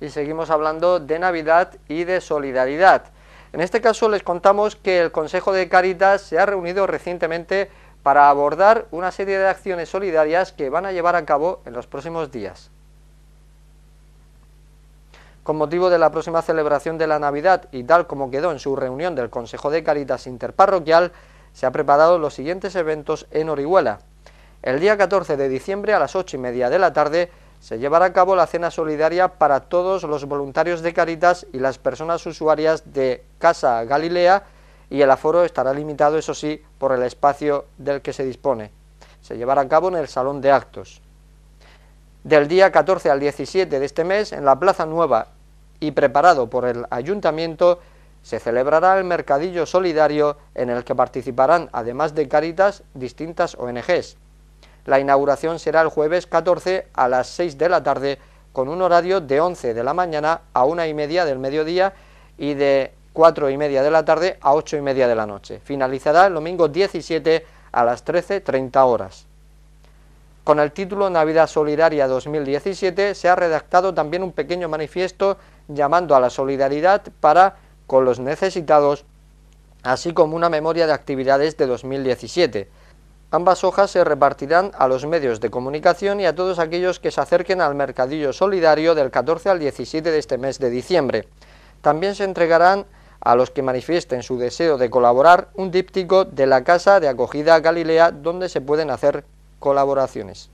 y seguimos hablando de Navidad y de solidaridad. En este caso les contamos que el Consejo de Caritas se ha reunido recientemente para abordar una serie de acciones solidarias que van a llevar a cabo en los próximos días. Con motivo de la próxima celebración de la Navidad y tal como quedó en su reunión del Consejo de Caritas Interparroquial, se han preparado los siguientes eventos en Orihuela. El día 14 de diciembre a las 8 y media de la tarde se llevará a cabo la cena solidaria para todos los voluntarios de Caritas y las personas usuarias de Casa Galilea y el aforo estará limitado, eso sí, por el espacio del que se dispone. Se llevará a cabo en el Salón de Actos. Del día 14 al 17 de este mes, en la Plaza Nueva y preparado por el Ayuntamiento, se celebrará el Mercadillo Solidario en el que participarán, además de Caritas, distintas ONGs. La inauguración será el jueves 14 a las 6 de la tarde con un horario de 11 de la mañana a 1 y media del mediodía y de 4 y media de la tarde a 8 y media de la noche. Finalizará el domingo 17 a las 13.30 horas. Con el título Navidad Solidaria 2017 se ha redactado también un pequeño manifiesto llamando a la solidaridad para con los necesitados, así como una memoria de actividades de 2017. Ambas hojas se repartirán a los medios de comunicación y a todos aquellos que se acerquen al mercadillo solidario del 14 al 17 de este mes de diciembre. También se entregarán a los que manifiesten su deseo de colaborar un díptico de la Casa de Acogida Galilea donde se pueden hacer colaboraciones.